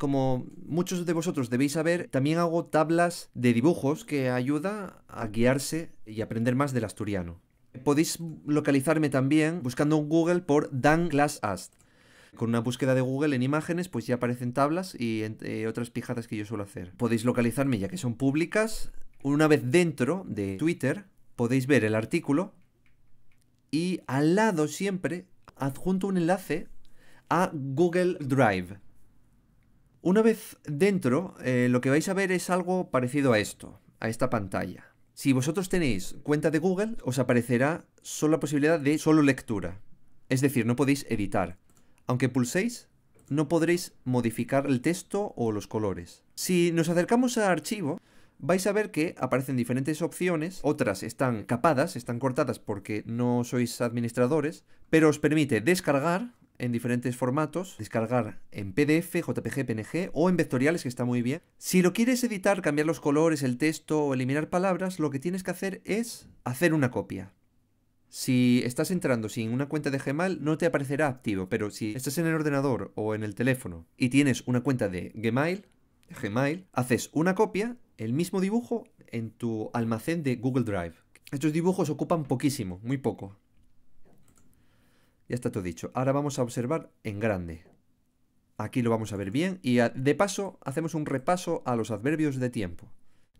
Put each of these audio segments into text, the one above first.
Como muchos de vosotros debéis saber, también hago tablas de dibujos que ayuda a guiarse y aprender más del asturiano. Podéis localizarme también buscando en Google por Dan Glass Ast. Con una búsqueda de Google en imágenes, pues ya aparecen tablas y eh, otras pijadas que yo suelo hacer. Podéis localizarme ya que son públicas. Una vez dentro de Twitter, podéis ver el artículo y al lado siempre adjunto un enlace a Google Drive una vez dentro, eh, lo que vais a ver es algo parecido a esto, a esta pantalla. Si vosotros tenéis cuenta de Google, os aparecerá solo la posibilidad de solo lectura. Es decir, no podéis editar. Aunque pulséis, no podréis modificar el texto o los colores. Si nos acercamos a archivo, vais a ver que aparecen diferentes opciones, otras están capadas, están cortadas porque no sois administradores, pero os permite descargar en diferentes formatos, descargar en PDF, JPG, PNG o en vectoriales, que está muy bien. Si lo quieres editar, cambiar los colores, el texto o eliminar palabras, lo que tienes que hacer es hacer una copia. Si estás entrando sin una cuenta de Gmail no te aparecerá activo, pero si estás en el ordenador o en el teléfono y tienes una cuenta de Gmail, Gmail, haces una copia, el mismo dibujo, en tu almacén de Google Drive. Estos dibujos ocupan poquísimo, muy poco. Ya está todo dicho. Ahora vamos a observar en grande. Aquí lo vamos a ver bien y de paso hacemos un repaso a los adverbios de tiempo.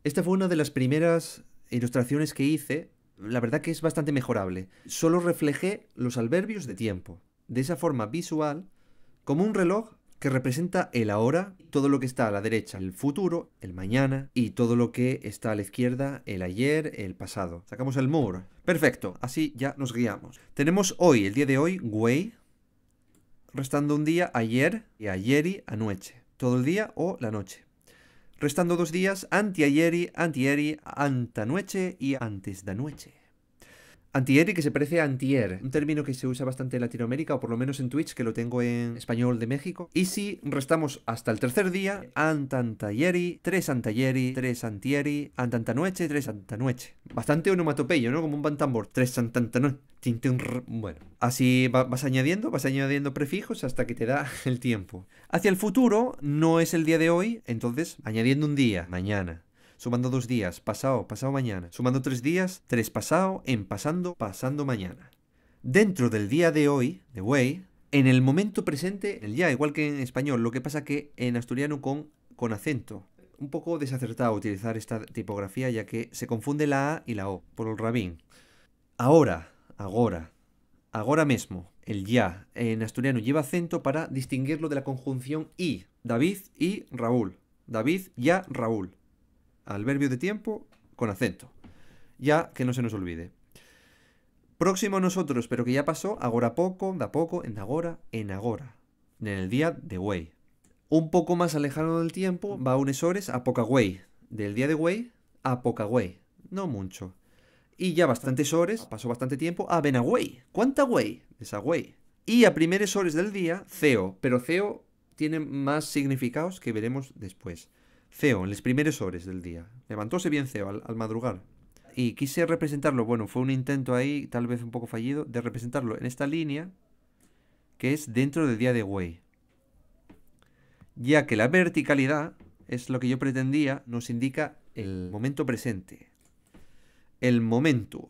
Esta fue una de las primeras ilustraciones que hice. La verdad que es bastante mejorable. Solo reflejé los adverbios de tiempo. De esa forma visual, como un reloj que representa el ahora, todo lo que está a la derecha, el futuro, el mañana, y todo lo que está a la izquierda, el ayer, el pasado. Sacamos el moor, Perfecto, así ya nos guiamos. Tenemos hoy, el día de hoy, güey, restando un día, ayer y y anoche. Todo el día o la noche. Restando dos días, antiayeri, antieri, antanoche y antes de noche. Antieri, que se parece a antier, un término que se usa bastante en Latinoamérica, o por lo menos en Twitch, que lo tengo en español de México. Y si restamos hasta el tercer día, antantayeri, tres antayeri, tres antieri, antantanoche, tres antanoche. Bastante onomatopeyo, ¿no? Como un bantambor, tres antantanoche. Bueno, así vas añadiendo, vas añadiendo prefijos hasta que te da el tiempo. Hacia el futuro no es el día de hoy, entonces añadiendo un día, mañana, sumando dos días, pasado, pasado mañana, sumando tres días, tres pasado, en pasando, pasando mañana. Dentro del día de hoy, de way, en el momento presente, el ya, igual que en español, lo que pasa que en asturiano con, con acento. Un poco desacertado utilizar esta tipografía ya que se confunde la A y la O por el rabín. Ahora, agora, ahora mismo, el ya en asturiano lleva acento para distinguirlo de la conjunción y. David y Raúl. David, ya, Raúl verbio de tiempo con acento. Ya que no se nos olvide. Próximo a nosotros, pero que ya pasó, agora poco, da poco, en agora, en agora. En el día de güey. Un poco más alejado del tiempo va unes horas a poca güey. Del día de güey a poca güey. No mucho. Y ya bastantes horas, pasó bastante tiempo, a Benagüey. ¿Cuánta güey? Esa güey. Y a primeres horas del día, ceo. Pero ceo tiene más significados que veremos después. Ceo, en las primeras horas del día. Levantóse bien Ceo al, madrugar. Y quise representarlo, bueno, fue un intento ahí, tal vez un poco fallido, de representarlo en esta línea, que es dentro del día de Wei. Ya que la verticalidad es lo que yo pretendía, nos indica el momento presente. El momento.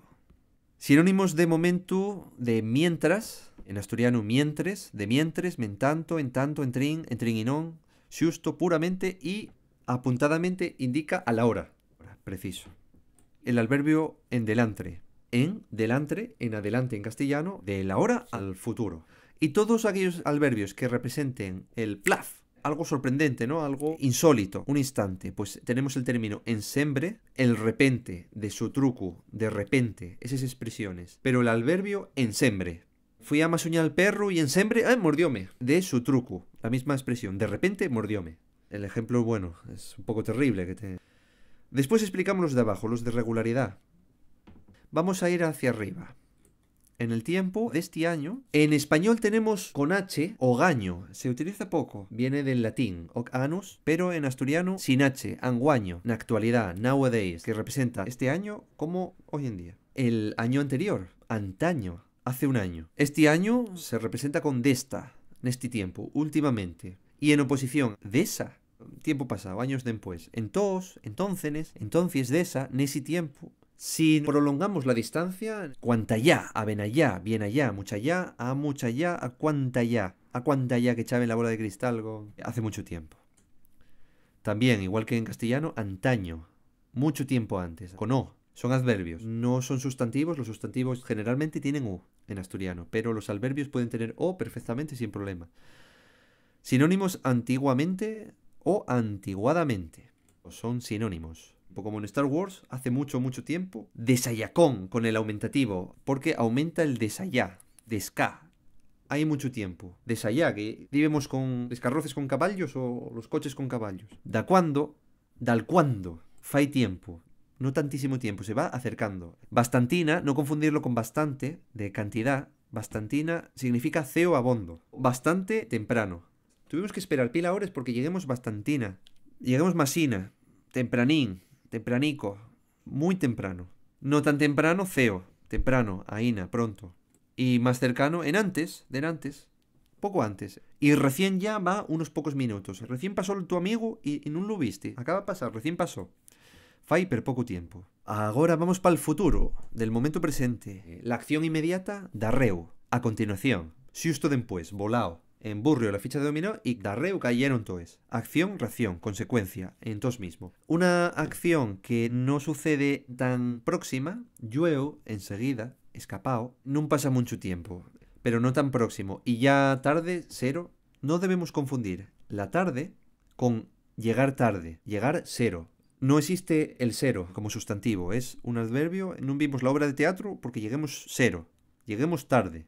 Sinónimos de momento, de mientras, en asturiano mientras. de mientres, mentanto, en tanto, en trin, en trin y non, justo, puramente y apuntadamente indica a la hora. Preciso. El adverbio en delante. En, delante, en adelante en castellano, de la hora al futuro. Y todos aquellos adverbios que representen el plaf, algo sorprendente, ¿no? Algo insólito, un instante. Pues tenemos el término ensembre, el repente, de su truco, de repente, esas expresiones. Pero el adverbio ensembre. Fui a masuñar al perro y ensembre, ¡ay, mordióme! De su truco, la misma expresión, de repente mordióme. El ejemplo, bueno, es un poco terrible que te... Después explicamos los de abajo, los de regularidad. Vamos a ir hacia arriba. En el tiempo de este año, en español tenemos con H o gaño. se utiliza poco, viene del latín anus. pero en asturiano sin H, anguaño, en actualidad, nowadays, que representa este año como hoy en día. El año anterior, antaño, hace un año. Este año se representa con desta, en este tiempo, últimamente. Y en oposición, desa, tiempo pasado, años después. En tos, entonces de esa, en nesi tiempo, si prolongamos la distancia, cuanta ya, a ven allá, bien allá, mucha ya, a mucha ya, a cuanta ya, a cuanta ya que chave la bola de cristal hace mucho tiempo. También, igual que en castellano, antaño, mucho tiempo antes, con O, son adverbios, no son sustantivos, los sustantivos generalmente tienen U en asturiano, pero los adverbios pueden tener O perfectamente sin problema. Sinónimos antiguamente, o antiguadamente. Son sinónimos. Como en Star Wars, hace mucho, mucho tiempo, desayacón con el aumentativo, porque aumenta el desayá, desca. Hay mucho tiempo. Desayá, que vivimos con descarroces con caballos o los coches con caballos. Da cuando, dal cuando. Fai tiempo no tantísimo tiempo, se va acercando. Bastantina, no confundirlo con bastante, de cantidad. Bastantina significa ceo abondo. Bastante temprano. Tuvimos que esperar pila horas porque lleguemos bastantina. Lleguemos masina, tempranín, tempranico, muy temprano. No tan temprano, ceo temprano, aina, pronto. Y más cercano, en antes, de antes, poco antes. Y recién ya va unos pocos minutos. Recién pasó tu amigo y, no lo viste. Acaba de pasar, recién pasó. Fai per poco tiempo. Ahora vamos para el futuro, del momento presente. La acción inmediata da A continuación. Susto después, volao en Burrio la ficha de dominó y Darreu cayeron toes. Acción, reacción, consecuencia, en tos mismo. Una acción que no sucede tan próxima, llueo enseguida, escapao, no pasa mucho tiempo, pero no tan próximo. Y ya tarde, cero, no debemos confundir la tarde con llegar tarde, llegar cero. No existe el cero como sustantivo, es un adverbio, no vimos la obra de teatro porque lleguemos cero, lleguemos tarde.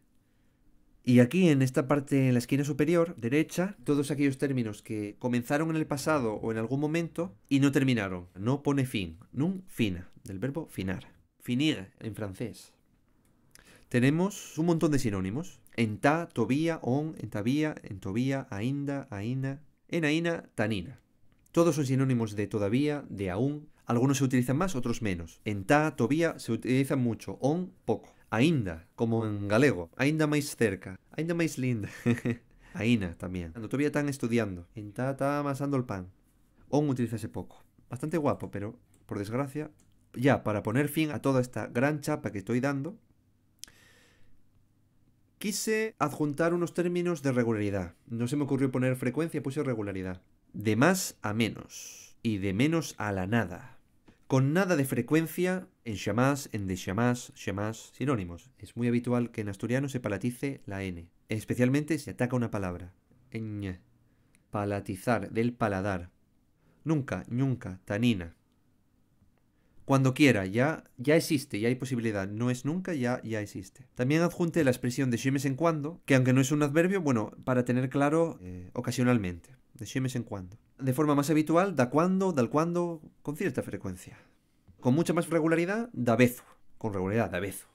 Y aquí en esta parte, en la esquina superior derecha, todos aquellos términos que comenzaron en el pasado o en algún momento y no terminaron. No pone fin. Nun fina, del verbo finar. Finir en francés. Tenemos un montón de sinónimos. En ta, tobía, on, en en tobía, ainda, aina, aina, tanina. Todos son sinónimos de todavía, de aún. Algunos se utilizan más, otros menos. En ta, tobía se utilizan mucho, on, poco. Ainda, como en galego. Ainda más cerca. Ainda más linda. Aina también. Cuando todavía están estudiando. En está amasando el pan. o utiliza ese poco. Bastante guapo, pero por desgracia, ya para poner fin a toda esta gran chapa que estoy dando, quise adjuntar unos términos de regularidad. No se me ocurrió poner frecuencia, puse regularidad. De más a menos. Y de menos a la nada con nada de frecuencia en chamás, en de chamás, sinónimos. Es muy habitual que en asturiano se palatice la N, especialmente si ataca una palabra. Ñ. Palatizar, del paladar. Nunca, nunca, tanina. Cuando quiera, ya, ya existe, ya hay posibilidad. No es nunca, ya, ya existe. También adjunte la expresión de xemes en cuando, que aunque no es un adverbio, bueno, para tener claro eh, ocasionalmente. De xemes en cuando de forma más habitual da cuando, dal cuando, con cierta frecuencia. Con mucha más regularidad, da bezo. Con regularidad, da bezo.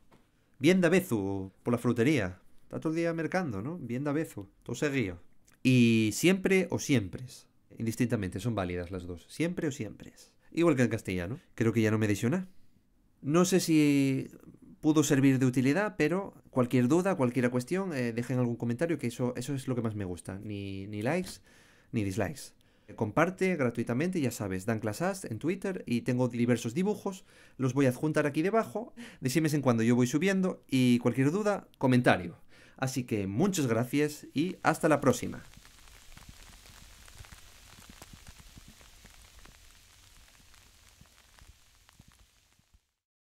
Bien da bezo por la frutería. Está todo el día mercando, ¿no? Bien da bezo. Todo seguido. Y siempre o siempre. Indistintamente, son válidas las dos. Siempre o siempre. Igual que en castellano. Creo que ya no me nada. No sé si pudo servir de utilidad, pero cualquier duda, cualquier cuestión, eh, dejen algún comentario, que eso, eso es lo que más me gusta. ni likes, ni dislikes comparte gratuitamente, ya sabes, Dan en Twitter y tengo diversos dibujos, los voy a adjuntar aquí debajo, de en cuando yo voy subiendo y cualquier duda, comentario. Así que muchas gracias y hasta la próxima.